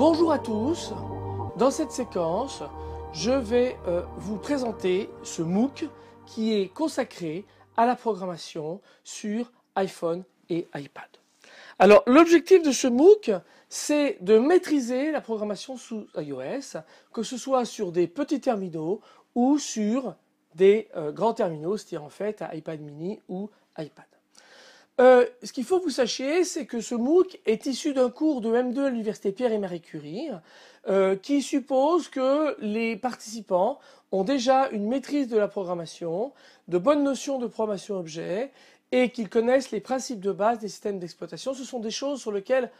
Bonjour à tous. Dans cette séquence, je vais euh, vous présenter ce MOOC qui est consacré à la programmation sur iPhone et iPad. Alors l'objectif de ce MOOC, c'est de maîtriser la programmation sous iOS, que ce soit sur des petits terminaux ou sur des euh, grands terminaux, c'est-à-dire en fait à iPad mini ou iPad. Euh, ce qu'il faut que vous sachiez, c'est que ce MOOC est issu d'un cours de M2 à l'université Pierre et Marie Curie, euh, qui suppose que les participants ont déjà une maîtrise de la programmation, de bonnes notions de programmation objet, et qu'ils connaissent les principes de base des systèmes d'exploitation. Ce sont des choses sur lesquelles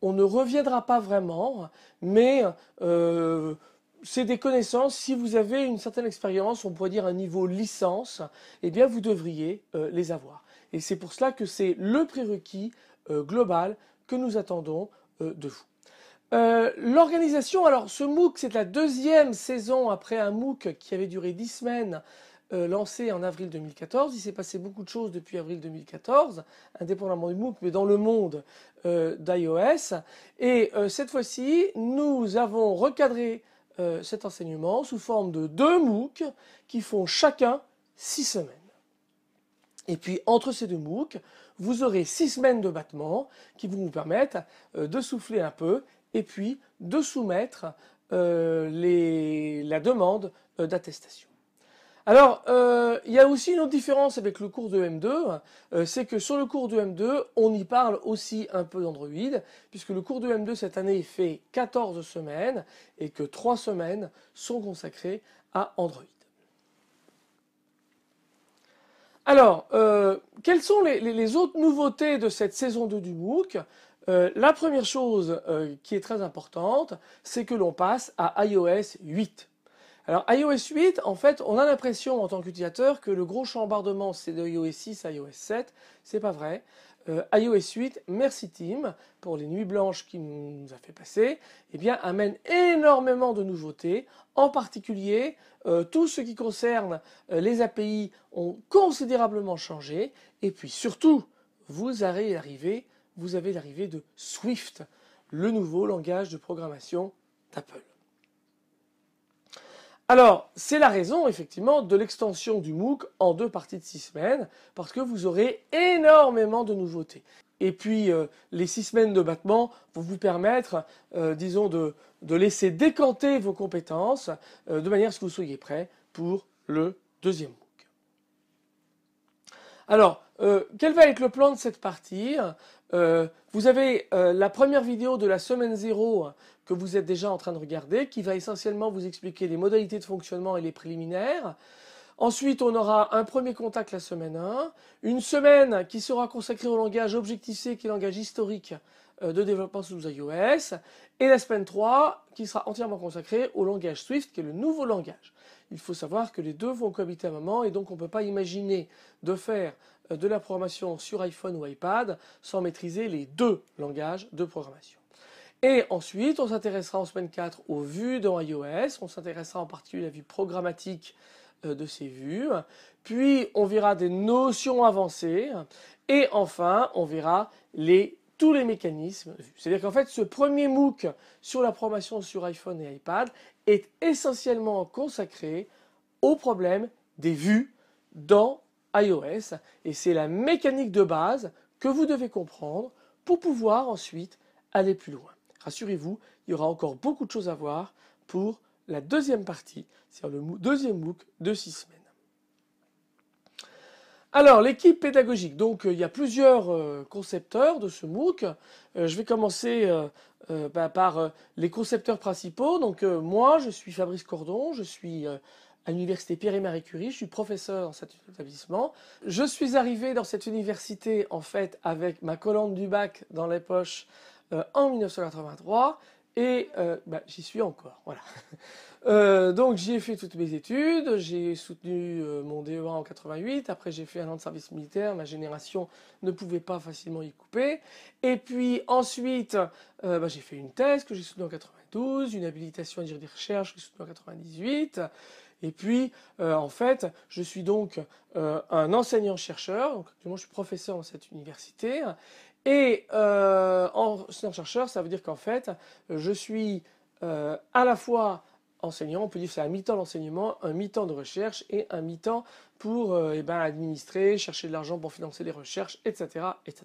on ne reviendra pas vraiment, mais euh, c'est des connaissances. Si vous avez une certaine expérience, on pourrait dire un niveau licence, eh bien vous devriez les avoir. Et c'est pour cela que c'est le prérequis euh, global que nous attendons euh, de vous. Euh, l'organisation, alors ce MOOC, c'est la deuxième saison après un MOOC qui avait duré dix semaines, lancé en avril 2014. Il s'est passé beaucoup de choses depuis avril 2014, indépendamment du MOOC, mais dans le monde d'iOS. Et cette fois-ci, nous avons recadré cet enseignement sous forme de deux MOOC qui font chacun six semaines. Et puis entre ces deux MOOC, vous aurez six semaines de battement qui vont vous permettre euh, de souffler un peu et puis de soumettre euh, la demande euh, d'attestation. Alors, il y a aussi une autre différence avec le cours de M2, c'est que sur le cours de M2, on y parle aussi un peu d'Android, puisque le cours de M2 cette année fait 14 semaines et que trois semaines sont consacrées à Android. Alors, euh, quelles sont les, autres nouveautés de cette saison 2 du MOOC La première chose euh, qui est très importante, c'est que l'on passe à iOS 8. Alors iOS 8, en fait, on a l'impression en tant qu'utilisateur que le gros chambardement c'est de iOS 6 à iOS 7. C'est pas vrai. Euh, iOS 8, merci Tim pour les nuits blanches qui nous a fait passer, eh bien, amène énormément de nouveautés. En particulier, euh, tout ce qui concerne euh, les API ont considérablement changé. Et puis surtout, vous avez vous avez l'arrivée de Swift, le nouveau langage de programmation d'Apple. Alors, c'est la raison, effectivement, de l'extension du MOOC en deux parties de six semaines, parce que vous aurez énormément de nouveautés. Et puis, euh, les six semaines de battement vont vous permettre, euh, disons, de, laisser décanter vos compétences, euh, de manière à ce que vous soyez prêt pour le deuxième MOOC. Alors, euh, quel va être le plan de cette partie euh, Vous avez euh, la première vidéo de la semaine 0 que vous êtes déjà en train de regarder, qui va essentiellement vous expliquer les modalités de fonctionnement et les préliminaires. Ensuite, on aura un premier contact la semaine 1, une semaine qui sera consacrée au langage Objectif-C, qui est le langage historique de développement sous iOS, et la semaine 3 qui sera entièrement consacrée au langage Swift, qui est le nouveau langage il faut savoir que les deux vont cohabiter à un moment et donc on ne peut pas imaginer de faire euh, de la programmation sur iPhone ou iPad sans maîtriser les deux langages de programmation. Et ensuite, on s'intéressera en semaine 4 aux vues dans iOS, on s'intéressera en particulier à la vue programmatique euh, de ces vues, puis on verra des notions avancées, et enfin, on verra les tous les mécanismes. C'est-à-dire qu'en fait, ce premier MOOC sur la programmation sur iPhone et iPad est essentiellement consacré au problème des vues dans iOS. Et c'est la mécanique de base que vous devez comprendre pour pouvoir ensuite aller plus loin. Rassurez-vous, il y aura encore beaucoup de choses à voir pour la deuxième partie, c'est-à-dire le deuxième MOOC de six semaines. Alors, l'équipe pédagogique. Donc, euh, il y a plusieurs euh, concepteurs de ce MOOC. Euh, je vais commencer bah, par les concepteurs principaux. Donc, moi, je suis Fabrice Cordon, je suis à l'université Pierre et Marie Curie. Je suis professeur dans cet établissement. Je suis arrivé dans cette université en fait avec ma colonne du bac dans les poches en 1983 et euh, bah, j'y suis encore, voilà. Euh, donc j'ai fait toutes mes études, j'ai soutenu euh, mon DEA en 88, après j'ai fait un an de service militaire, ma génération ne pouvait pas facilement y couper. Et puis ensuite, euh, bah, j'ai fait une thèse que j'ai soutenue en 92, une habilitation à dire des recherches que j'ai soutenue en 98. Et puis, en fait, je suis donc un enseignant-chercheur, donc actuellement je suis professeur dans cette université, et euh, enseignant-chercheur, ça veut dire qu'en fait, je suis euh, à la fois enseignant, on peut dire que c'est un mi-temps d'enseignement, un mi-temps de recherche et un mi-temps pour euh, eh ben, administrer, chercher de l'argent pour financer les recherches, etc. etc.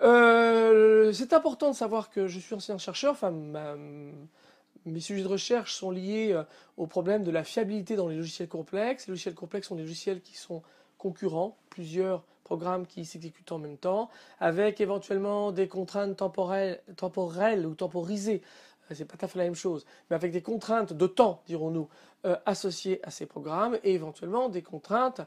c'est important de savoir que je suis enseignant-chercheur, enfin, mes sujets de recherche sont liés au problème de la fiabilité dans les logiciels complexes. Les logiciels complexes sont des logiciels qui sont concurrents, plusieurs programmes qui s'exécutent en même temps, avec éventuellement des contraintes temporelles, ou temporisées. Euh, c'est pas tout à fait la même chose, mais avec des contraintes de temps, dirons-nous, euh, associées à ces programmes et éventuellement des contraintes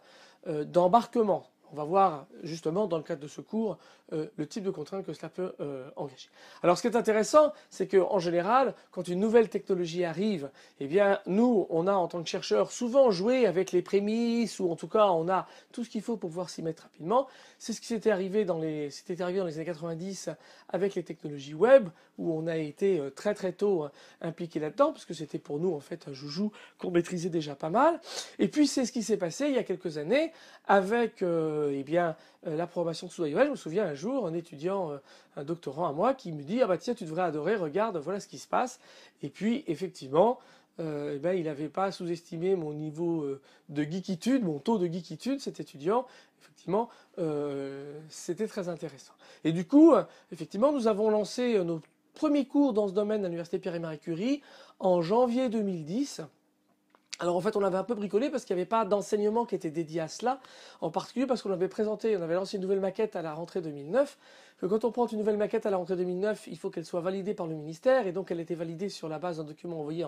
euh, d'embarquement on va voir justement dans le cadre de ce cours euh, le type de contraintes que cela peut euh, engager. Alors ce qui est intéressant, c'est qu'en général, quand une nouvelle technologie arrive, eh bien nous, on a en tant que chercheurs souvent joué avec les prémices ou en tout cas on a tout ce qu'il faut pour pouvoir s'y mettre rapidement. C'est ce qui s'était arrivé dans les arrivé dans les années 90 avec les technologies web où on a été euh, très très tôt impliqué là-dedans parce que c'était pour nous en fait un joujou qu'on maîtrisait déjà pas mal. Et puis c'est ce qui s'est passé il y a quelques années avec euh, eh bien, euh, l'approbation sous iOS. Je me souviens un jour, un étudiant, euh, un doctorant à moi, qui me dit ah bah tiens, tu devrais adorer, regarde, voilà ce qui se passe. Et puis, effectivement, eh ben, il n'avait pas sous-estimé mon niveau de geekitude, mon taux de geekitude, cet étudiant. Effectivement, c'était très intéressant. Et du coup, effectivement, nous avons lancé nos premiers cours dans ce domaine à l'Université Pierre et Marie Curie en janvier 2010. Alors en fait, on avait un peu bricolé parce qu'il n'y avait pas d'enseignement qui était dédié à cela, en particulier parce qu'on avait présenté, on avait lancé une nouvelle maquette à la rentrée 2009, que quand on prend une nouvelle maquette à la rentrée 2009, il faut qu'elle soit validée par le ministère, et donc elle était validée sur la base d'un document envoyé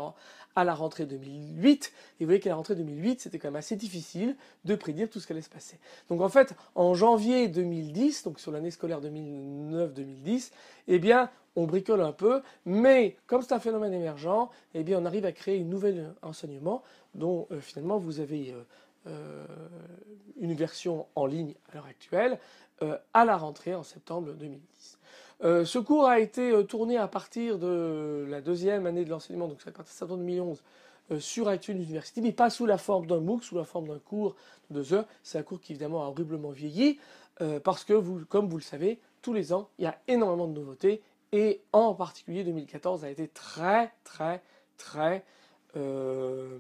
à la rentrée 2008, et vous voyez qu'à la rentrée 2008, c'était quand même assez difficile de prédire tout ce qui allait se passer. Donc en fait, en janvier 2010, donc sur l'année scolaire 2009-2010, eh bien, on bricole un peu, mais comme c'est un phénomène émergent, eh bien, on arrive à créer une nouvelle euh, enseignement dont euh, finalement vous avez euh, une version en ligne à l'heure actuelle à la rentrée en septembre 2010. ce cours a été tourné à partir de la deuxième année de l'enseignement, donc c'est à partir de septembre 2011, sur iTunes University, mais pas sous la forme d'un MOOC, sous la forme d'un cours de deux C'est un cours qui évidemment a horriblement vieilli, parce que vous, comme vous le savez, tous les ans, il y a énormément de nouveautés et en particulier 2014 a été très très très euh,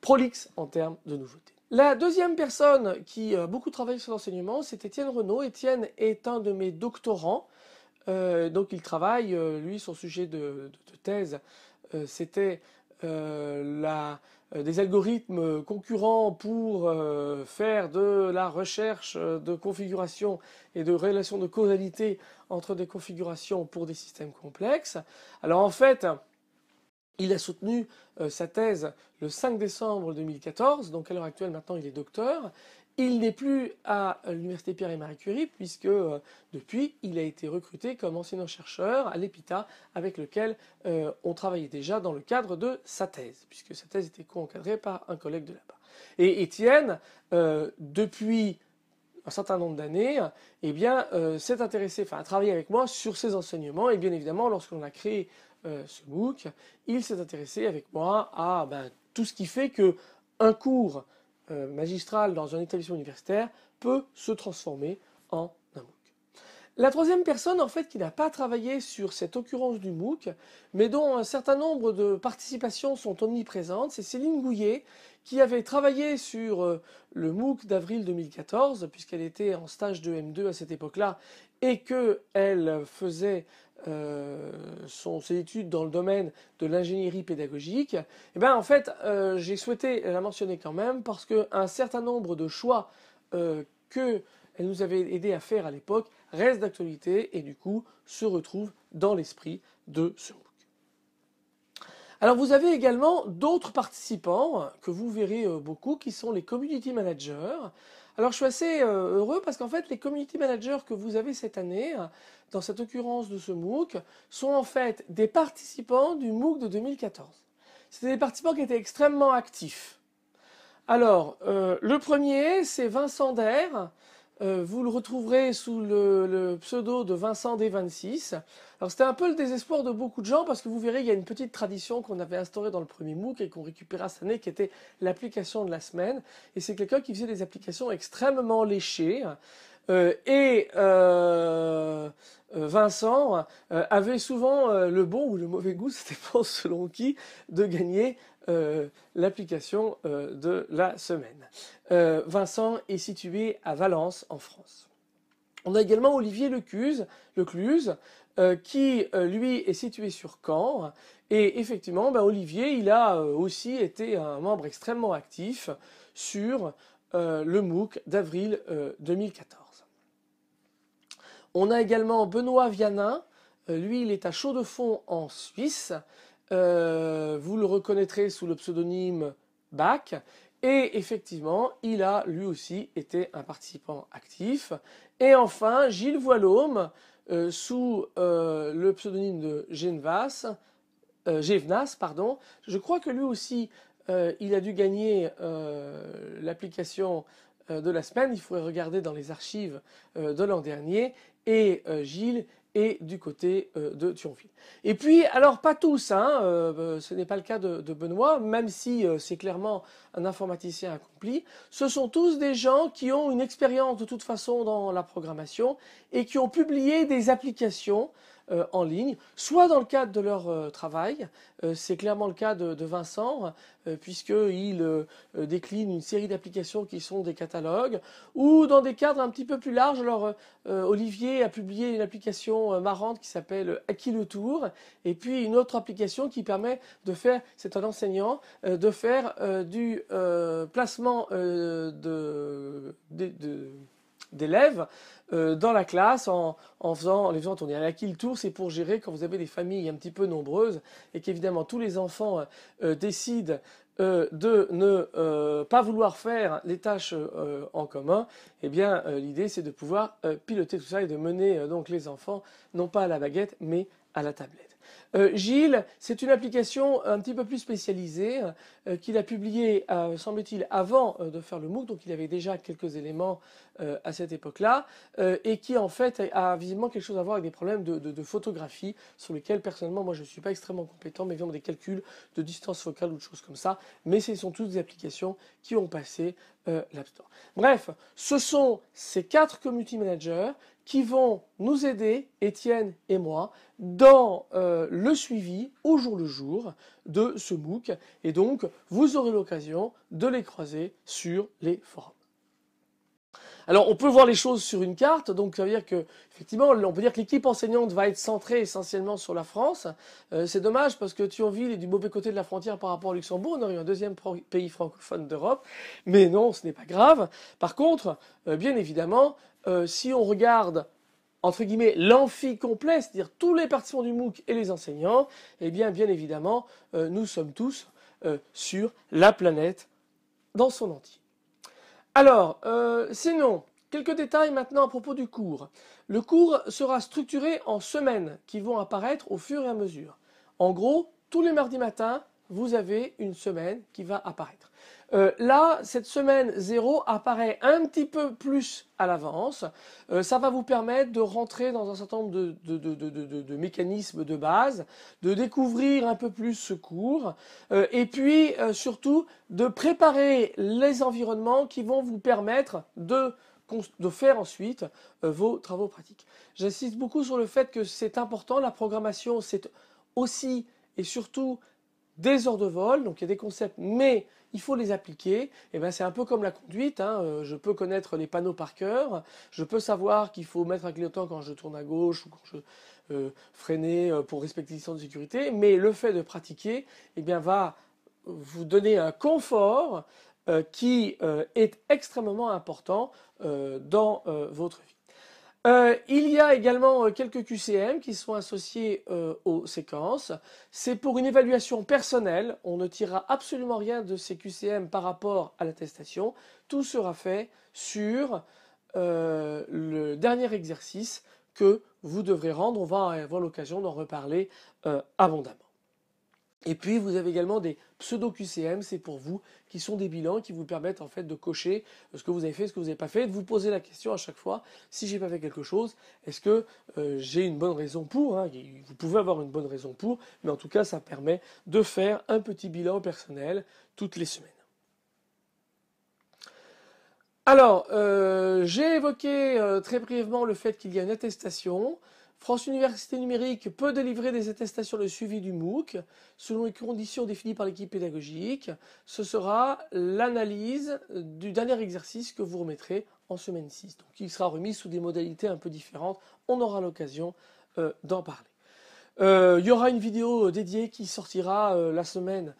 prolixe en termes de nouveautés. La deuxième personne qui a euh, beaucoup travaillé sur l'enseignement, c'est Étienne Renaud. Étienne est un de mes doctorants. Euh, donc il travaille, lui, son sujet de, thèse, c'était euh, euh, des algorithmes concurrents pour euh, faire de la recherche de configuration et de relations de causalité entre des configurations pour des systèmes complexes. Alors en fait, il a soutenu sa thèse le 5 décembre 2014, donc à l'heure actuelle maintenant il est docteur, il n'est plus à l'Université Pierre-et-Marie Curie puisque euh, depuis, il a été recruté comme enseignant-chercheur à l'EPITA avec lequel euh, on travaillait déjà dans le cadre de sa thèse, puisque sa thèse était co-encadrée par un collègue de là-bas. Et Étienne, euh, depuis un certain nombre d'années, eh bien, s'est intéressé, enfin, a travaillé avec moi sur ses enseignements et bien évidemment, lorsque l'on a créé ce MOOC, il s'est intéressé avec moi à ben, tout ce qui fait que un cours euh, magistral dans un établissement universitaire peut se transformer en un MOOC. La troisième personne, en fait, qui n'a pas travaillé sur cette occurrence du MOOC, mais dont un certain nombre de participations sont omniprésentes, c'est Céline Gouillet, qui avait travaillé sur euh, le MOOC d'avril 2014, puisqu'elle était en stage de M2 à cette époque-là, et qu'elle faisait euh, ses études dans le domaine de l'ingénierie pédagogique, eh ben, en fait, euh, j'ai souhaité la mentionner quand même parce qu'un certain nombre de choix euh, qu'elle nous avait aidé à faire à l'époque restent d'actualité et du coup se retrouvent dans l'esprit de ce book. Alors vous avez également d'autres participants que vous verrez beaucoup qui sont les community managers. Alors je suis assez euh, heureux parce qu'en fait les community managers que vous avez cette année, dans cette occurrence de ce MOOC, sont en fait des participants du MOOC de 2014. C'était des participants qui étaient extrêmement actifs. Alors, euh, le premier, c'est Vincent Daire. Euh, vous le retrouverez sous le, pseudo de Vincent D26. Alors c'était un peu le désespoir de beaucoup de gens parce que vous verrez, il y a une petite tradition qu'on avait instaurée dans le premier MOOC et qu'on récupéra cette année qui était l'application de la semaine. Et c'est quelqu'un qui faisait des applications extrêmement léchées. Euh, et euh, Vincent avait souvent le bon ou le mauvais goût, c'était pas selon qui, de gagner euh, l'application euh, de la semaine. Euh, Vincent est situé à Valence, en France. On a également Olivier Lecluse, qui lui est situé sur Caen. Et effectivement, ben, Olivier, il a aussi été un membre extrêmement actif sur le MOOC d'avril 2014. On a également Benoît Vianin, lui il est à Chaux-de-Fonds en Suisse, euh, vous le reconnaîtrez sous le pseudonyme Bach. Et effectivement, il a lui aussi été un participant actif. Et enfin, Gilles Voilhomme, euh, sous euh, le pseudonyme de Genvas, Gévenas, pardon. Je crois que lui aussi, il a dû gagner l'application de la semaine. Il faudrait regarder dans les archives de l'an dernier. Et Gilles et du côté euh, de Thionville. Et puis, alors pas tous, hein, euh, euh, ce n'est pas le cas de, Benoît, même si c'est clairement un informaticien accompli, ce sont tous des gens qui ont une expérience de toute façon dans la programmation et qui ont publié des applications euh, en ligne, soit dans le cadre de leur euh, travail, euh, c'est clairement le cas de, Vincent, puisqu'il décline une série d'applications qui sont des catalogues, ou dans des cadres un petit peu plus larges. Alors, Olivier a publié une application marrante qui s'appelle À le tour, et puis une autre application qui permet de faire, c'est un enseignant, de faire du placement de d'élèves euh, dans la classe en, faisant, les faisant tourner. À la quille tour, c'est pour gérer quand vous avez des familles un petit peu nombreuses et qu'évidemment tous les enfants euh, euh, décident de ne pas vouloir faire les tâches en commun. Eh bien, l'idée c'est de pouvoir piloter tout ça et de mener donc les enfants non pas à la baguette mais à la tablette. Euh, Gilles, c'est une application un petit peu plus spécialisée euh, qu'il a publiée, euh, semble-t-il, avant de faire le MOOC, donc il avait déjà quelques éléments à cette époque-là, et qui en fait a, visiblement quelque chose à voir avec des problèmes de, photographie, sur lesquels personnellement moi je ne suis pas extrêmement compétent, mais évidemment des calculs de distance focale ou de choses comme ça, mais ce sont toutes des applications qui ont passé l'App Bref, ce sont ces quatre community managers qui vont nous aider, Étienne et moi, dans le le suivi au jour le jour de ce MOOC et donc vous aurez l'occasion de les croiser sur les forums. Alors, on peut voir les choses sur une carte, donc ça veut dire que, effectivement, on peut dire que l'équipe enseignante va être centrée essentiellement sur la France. Euh, c'est dommage parce que Thionville est du mauvais côté de la frontière par rapport au Luxembourg. On aurait eu un deuxième pays francophone d'Europe, mais non, ce n'est pas grave. Par contre, euh, bien évidemment, euh, si on regarde entre guillemets, l'amphi complet, c'est-à-dire tous les participants du MOOC et les enseignants, eh bien, bien évidemment, euh, nous sommes tous euh, sur la planète dans son entier. Alors, euh, sinon, quelques détails maintenant à propos du cours. Le cours sera structuré en semaines qui vont apparaître au fur et à mesure. En gros, tous les mardis matins, vous avez une semaine qui va apparaître. Euh, là, cette semaine zéro apparaît un petit peu plus à l'avance. Euh, ça va vous permettre de rentrer dans un certain nombre de, mécanismes de base, de découvrir un peu plus ce cours, euh, et puis surtout de préparer les environnements qui vont vous permettre de de faire ensuite vos travaux pratiques. J'insiste beaucoup sur le fait que c'est important, la programmation, c'est aussi et surtout des heures de vol, donc il y a des concepts, mais il faut les appliquer. Et eh ben c'est un peu comme la conduite. Hein. Euh, je peux connaître les panneaux par cœur. Je peux savoir qu'il faut mettre un clignotant quand je tourne à gauche ou quand je euh, freiner euh, pour respecter les de sécurité. Mais le fait de pratiquer, eh bien, va vous donner un confort qui est extrêmement important dans votre vie. Euh, il y a également euh, quelques QCM qui sont associés euh, aux séquences. C'est pour une évaluation personnelle. On ne tirera absolument rien de ces QCM par rapport à l'attestation. Tout sera fait sur le dernier exercice que vous devrez rendre. On va avoir l'occasion d'en reparler abondamment. Et puis vous avez également des pseudo-QCM, c'est pour vous, qui sont des bilans qui vous permettent en fait de cocher euh, ce que vous avez fait, ce que vous n'avez pas fait, de vous poser la question à chaque fois, si n'ai pas fait quelque chose, est-ce que euh, j'ai une bonne raison pour hein, Vous pouvez avoir une bonne raison pour, mais en tout cas ça permet de faire un petit bilan personnel toutes les semaines. Alors, euh, j'ai évoqué très brièvement le fait qu'il y a une attestation. France Université Numérique peut délivrer des attestations de suivi du MOOC selon les conditions définies par l'équipe pédagogique. Ce sera l'analyse du dernier exercice que vous remettrez en semaine 6. Donc il sera remis sous des modalités un peu différentes. On aura l'occasion euh, d'en parler. Euh, il y aura une vidéo euh, dédiée qui sortira la semaine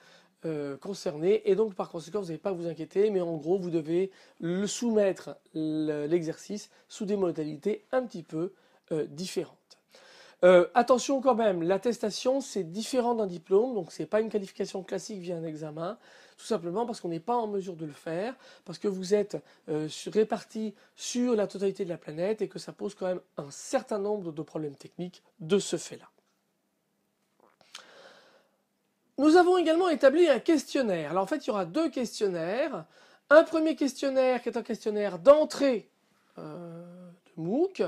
concernée et donc par conséquent vous n'avez pas à vous inquiéter mais en gros vous devez le soumettre l'exercice sous des modalités un petit peu différentes. Euh, attention quand même, l'attestation c'est différent d'un diplôme, donc ce n'est pas une qualification classique via un examen, tout simplement parce qu'on n'est pas en mesure de le faire, parce que vous êtes euh, répartis sur la totalité de la planète et que ça pose quand même un certain nombre de problèmes techniques de ce fait-là. Nous avons également établi un questionnaire. Alors en fait, il y aura deux questionnaires. Un premier questionnaire qui est un questionnaire d'entrée euh, de MOOC.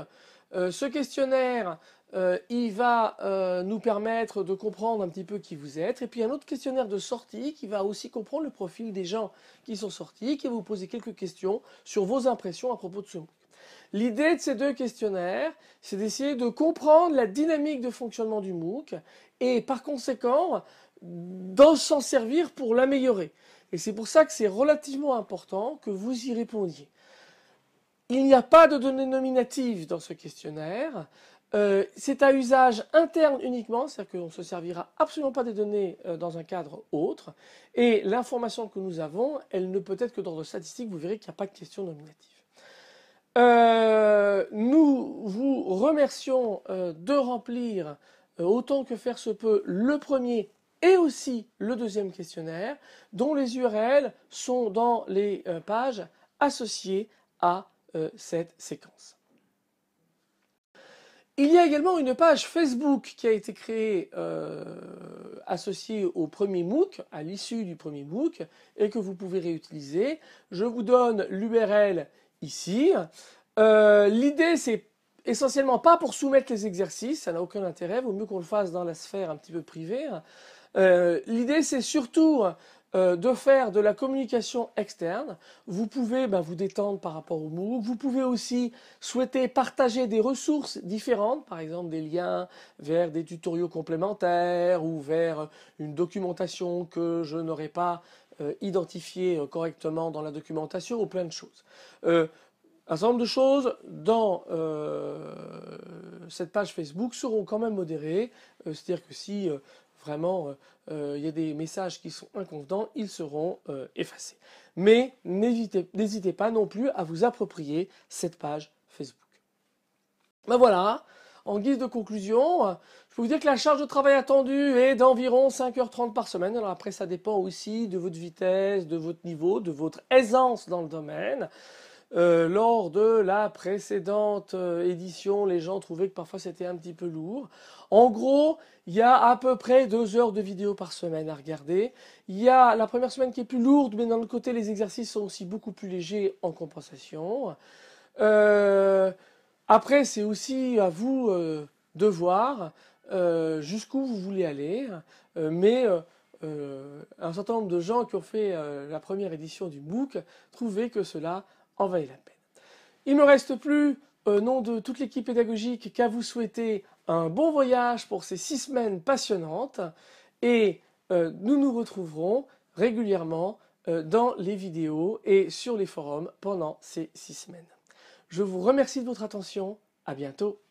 ce questionnaire euh, il va euh, nous permettre de comprendre un petit peu qui vous êtes. Et puis un autre questionnaire de sortie qui va aussi comprendre le profil des gens qui sont sortis, qui va vous poser quelques questions sur vos impressions à propos de ce MOOC. L'idée de ces deux questionnaires, c'est d'essayer de comprendre la dynamique de fonctionnement du MOOC et par conséquent d'en s'en servir pour l'améliorer. Et c'est pour ça que c'est relativement important que vous y répondiez. Il n'y a pas de données nominatives dans ce questionnaire. Euh, c'est à usage interne uniquement, c'est-à-dire qu'on ne se servira absolument pas des données euh, dans un cadre autre. Et l'information que nous avons, elle ne peut être que d'ordre statistique. Vous verrez qu'il n'y a pas de question nominative. Euh, nous vous remercions de remplir autant que faire se peut le premier et aussi le deuxième questionnaire, dont les URL sont dans les pages associées à cette séquence. Il y a également une page Facebook qui a été créée euh, associée au premier MOOC, à l'issue du premier MOOC, et que vous pouvez réutiliser. Je vous donne l'URL ici. Euh, l'idée, c'est essentiellement pas pour soumettre les exercices, ça n'a aucun intérêt, vaut mieux qu'on le fasse dans la sphère un petit peu privée. Euh, l'idée, c'est surtout euh, de faire de la communication externe. Vous pouvez bah, vous détendre par rapport au MOOC. Vous pouvez aussi souhaiter partager des ressources différentes, par exemple des liens vers des tutoriaux complémentaires ou vers une documentation que je n'aurais pas euh, identifiée euh, correctement dans la documentation ou plein de choses. un certain nombre de choses dans cette page Facebook seront quand même modérées. C'est-à-dire que si vraiment, euh, euh, il y a des messages qui sont inconvenants, ils seront euh, effacés. Mais n'hésitez pas non plus à vous approprier cette page Facebook. Ben voilà, en guise de conclusion, je peux vous dire que la charge de travail attendue est d'environ 5h30 par semaine. Alors après, ça dépend aussi de votre vitesse, de votre niveau, de votre aisance dans le domaine. Euh, lors de la précédente euh, édition, les gens trouvaient que parfois c'était un petit peu lourd. En gros, il y a à peu près deux heures de vidéos par semaine à regarder. Il y a la première semaine qui est plus lourde, mais d'un le côté, les exercices sont aussi beaucoup plus légers en compensation. Euh, après, c'est aussi à vous de voir jusqu'où vous voulez aller. mais un certain nombre de gens qui ont fait la première édition du book trouvaient que cela en la peine. Il ne me reste plus, au euh, nom de toute l'équipe pédagogique, qu'à vous souhaiter un bon voyage pour ces six semaines passionnantes et euh, nous nous retrouverons régulièrement euh, dans les vidéos et sur les forums pendant ces six semaines. Je vous remercie de votre attention, à bientôt.